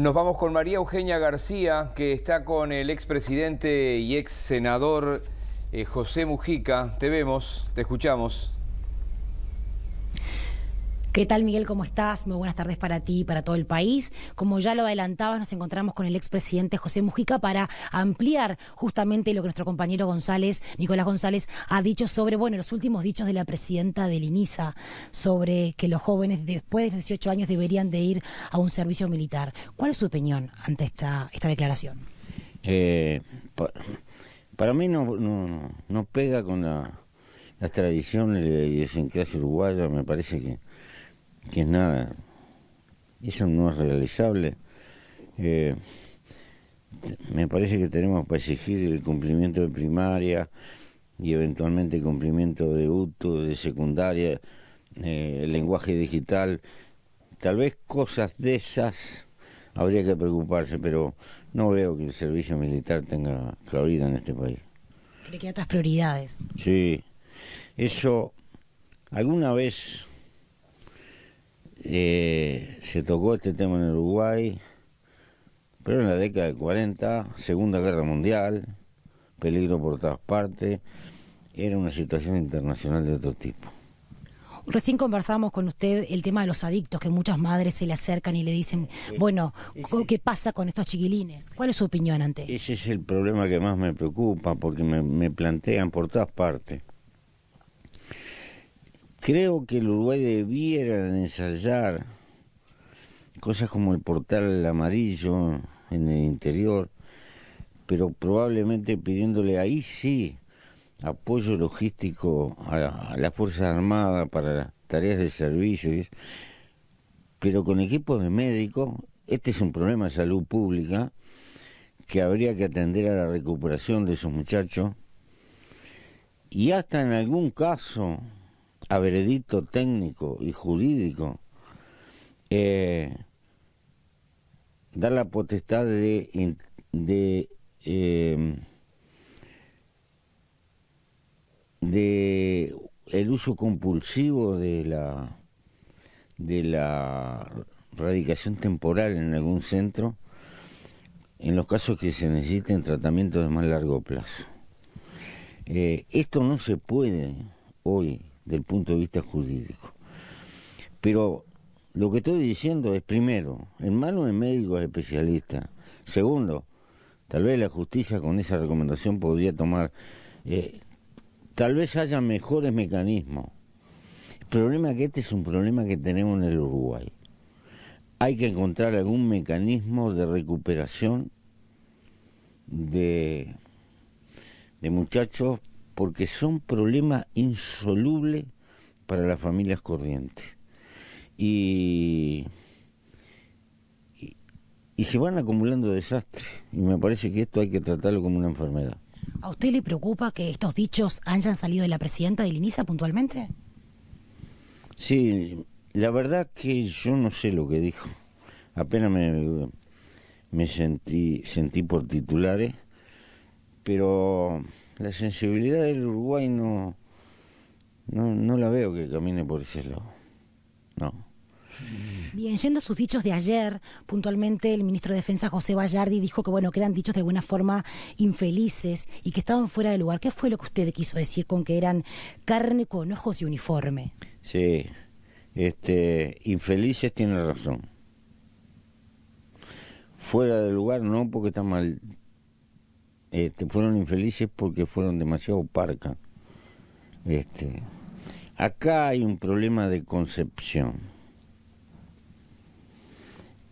Nos vamos con María Eugenia García, que está con el expresidente y ex senador eh, José Mujica. Te vemos, te escuchamos. ¿Qué tal, Miguel? ¿Cómo estás? Muy buenas tardes para ti y para todo el país. Como ya lo adelantabas, nos encontramos con el expresidente José Mujica para ampliar justamente lo que nuestro compañero González, Nicolás González, ha dicho sobre, bueno, los últimos dichos de la presidenta del INISA, sobre que los jóvenes después de 18 años deberían de ir a un servicio militar. ¿Cuál es su opinión ante esta, esta declaración? Eh, para, mí no, no, pega con las tradiciones de el idiosincrasia uruguaya, me parece que que es nada, eso no es realizable. Eh, me parece que tenemos para exigir el cumplimiento de primaria y eventualmente el cumplimiento de UTO, de secundaria, eh, el lenguaje digital. Tal vez cosas de esas habría que preocuparse, pero no veo que el servicio militar tenga cabida en este país. ...creo que hay otras prioridades? Sí. Eso, alguna vez eh, se tocó este tema en Uruguay, pero en la década de 40, Segunda Guerra Mundial, peligro por todas partes, era una situación internacional de otro tipo. Recién conversábamos con usted el tema de los adictos, que muchas madres se le acercan y le dicen, eh, bueno, ¿qué pasa con estos chiquilines? ¿Cuál es su opinión ante Ese es el problema que más me preocupa, porque me, me plantean por todas partes. Creo que el Uruguay debiera ensayar cosas como el portal amarillo en el interior, pero probablemente pidiéndole ahí sí apoyo logístico a, las Fuerzas Armadas para tareas de servicio, pero con equipos de médicos, este es un problema de salud pública que habría que atender a la recuperación de esos muchachos y hasta en algún caso a veredicto técnico y jurídico, eh, da la potestad de, em, de, el uso compulsivo de la de la radicación temporal en algún centro en los casos que se necesiten tratamientos de más largo plazo. Eh, esto no se puede hoy del punto de vista jurídico. Pero lo que estoy diciendo es, primero, en manos de médicos especialistas. Segundo, tal vez la justicia con esa recomendación podría tomar, eh, tal vez haya mejores mecanismos. El problema que este es un problema que tenemos en el Uruguay. Hay que encontrar algún mecanismo de recuperación de, de muchachos porque son problemas insolubles para las familias corrientes. Y, y, se van acumulando desastres, y me parece que esto hay que tratarlo como una enfermedad. ¿A usted le preocupa que estos dichos hayan salido de la presidenta de Linisa puntualmente? Sí, la verdad que yo no sé lo que dijo. Apenas me, me sentí, sentí por titulares pero la sensibilidad del Uruguay no, no, la veo que camine por ese lado. No. Bien, yendo a sus dichos de ayer, puntualmente el ministro de Defensa José Vallardi dijo que bueno, que eran dichos de buena forma infelices y que estaban fuera de lugar. ¿Qué fue lo que usted quiso decir con que eran carne con ojos y uniforme? Sí, este, infelices tiene razón. Fuera de lugar no, porque está mal, este, fueron infelices porque fueron demasiado parcas. Este, acá hay un problema de concepción.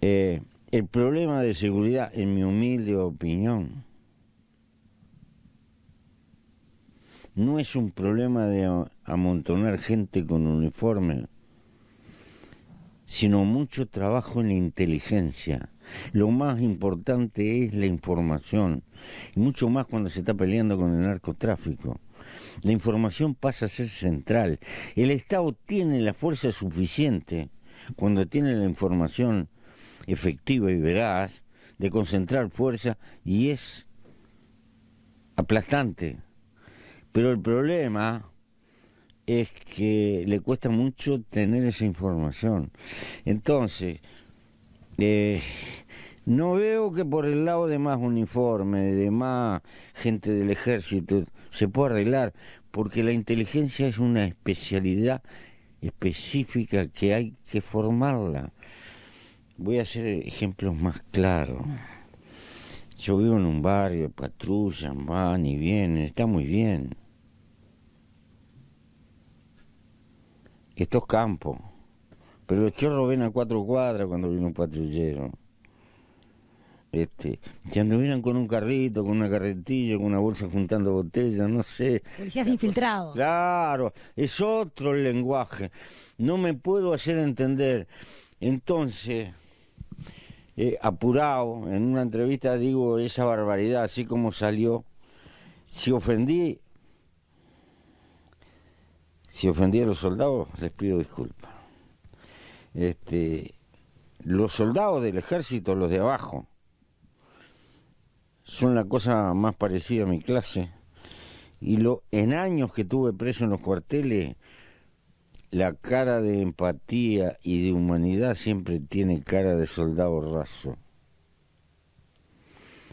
Eh, el problema de seguridad, en mi humilde opinión, no es un problema de amontonar gente con uniforme, sino mucho trabajo en inteligencia lo más importante es la información, y mucho más cuando se está peleando con el narcotráfico. La información pasa a ser central. El Estado tiene la fuerza suficiente cuando tiene la información efectiva y veraz de concentrar fuerza y es aplastante. Pero el problema es que le cuesta mucho tener esa información. Entonces, eh, no veo que por el lado de más uniformes, de más gente del ejército, se pueda arreglar, porque la inteligencia es una especialidad específica que hay que formarla. Voy a hacer ejemplos más claros. Yo vivo en un barrio, patrullan, van y vienen, está muy bien. Estos campos. Pero los chorros ven a cuatro cuadras cuando viene un patrullero. Este, si anduvieran con un carrito, con una carretilla, con una bolsa juntando botellas, no sé. Policías infiltrados. Claro, es otro lenguaje. No me puedo hacer entender. Entonces, eh, apurado, en una entrevista digo esa barbaridad, así como salió. Si ofendí, si ofendí a los soldados, les pido disculpas este, los soldados del ejército, los de abajo, son la cosa más parecida a mi clase. Y lo, en años que tuve preso en los cuarteles, la cara de empatía y de humanidad siempre tiene cara de soldado raso.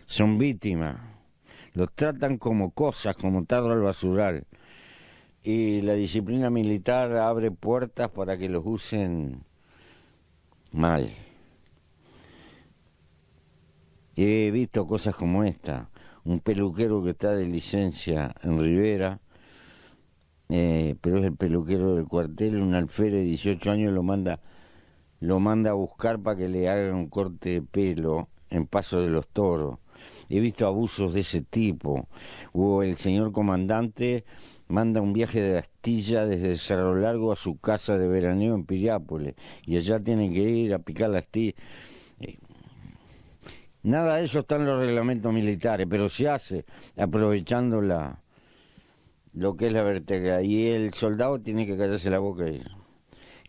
Son víctimas, los tratan como cosas, como tarro al basural. Y la disciplina militar abre puertas para que los usen mal. He visto cosas como esta, un peluquero que está de licencia en Rivera, eh, pero es el peluquero del cuartel, un alférez de 18 años lo manda, lo manda a buscar para que le hagan un corte de pelo en Paso de los Toros. He visto abusos de ese tipo. Hubo el señor comandante manda un viaje de Astilla desde Cerro Largo a su casa de veraneo en Piriápolis y allá tienen que ir a picar la astilla. Eh. Nada de eso está en los reglamentos militares, pero se hace aprovechando la lo que es la vertebra y el soldado tiene que callarse la boca.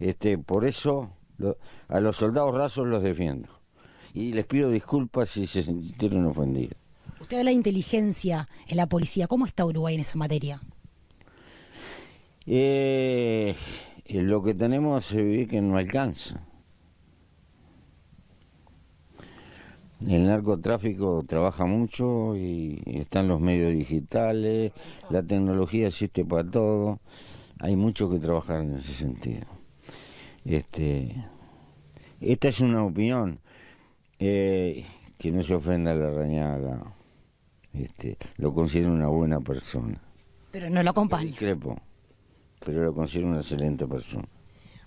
este, por eso a los soldados rasos los defiendo y les pido disculpas si se sintieron ofendidos. Usted habla de inteligencia en la policía. ¿Cómo está Uruguay en esa materia? Eh, lo que tenemos es que no alcanza. El narcotráfico trabaja mucho y están los medios digitales, la tecnología existe para todo. Hay mucho que trabajar en ese sentido. Este, esta es una opinión eh, que no se ofenda a la arañada Este, lo considero una buena persona. Pero no lo acompaña pero lo considero una excelente persona.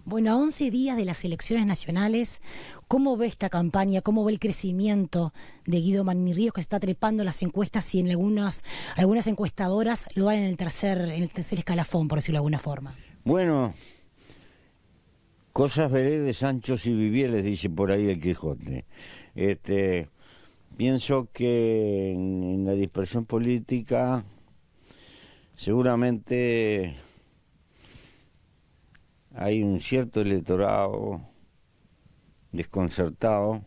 Bueno, a 11 días de las elecciones nacionales, ¿cómo ve esta campaña? ¿Cómo ve el crecimiento de Guido Ríos que está trepando las encuestas y en algunas, algunas encuestadoras lo van en el, tercer, en el tercer escalafón, por decirlo de alguna forma? Bueno, cosas veré de Sancho y Vivieles, dice por ahí el Quijote. Este, pienso que en la dispersión política seguramente hay un cierto electorado desconcertado,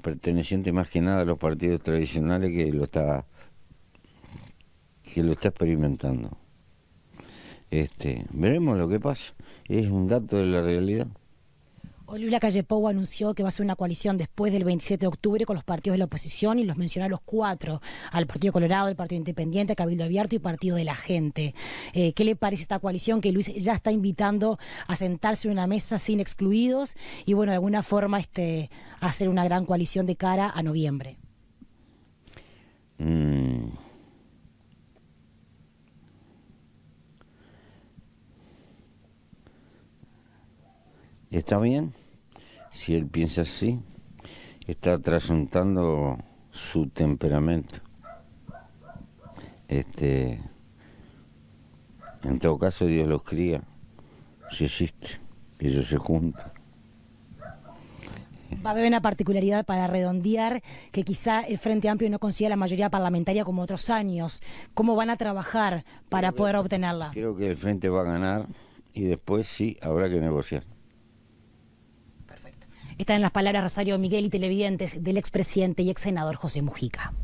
perteneciente más que nada a los partidos tradicionales que lo está lo está experimentando. Este, veremos lo que pasa, es un dato de la realidad. Hoy Luis Lacalle Pou anunció que va a ser una coalición después del 27 de octubre con los partidos de la oposición y los menciona a los cuatro, al Partido Colorado, al Partido Independiente, Cabildo Abierto y Partido de la Gente. Eh, ¿Qué le parece esta coalición que Luis ya está invitando a sentarse en una mesa sin excluidos y, bueno, de alguna forma este, hacer una gran coalición de cara a noviembre? Mm. Está bien, si él piensa así, está trasuntando su temperamento. Este, en todo caso, Dios los cría, si existe, ellos se juntan. Va a haber una particularidad para redondear que quizá el Frente Amplio no consiga la mayoría parlamentaria como otros años. ¿Cómo van a trabajar para poder obtenerla? Creo que el Frente va a ganar y después sí habrá que negociar. Están en las palabras Rosario Miguel y televidentes del expresidente y ex senador José Mujica.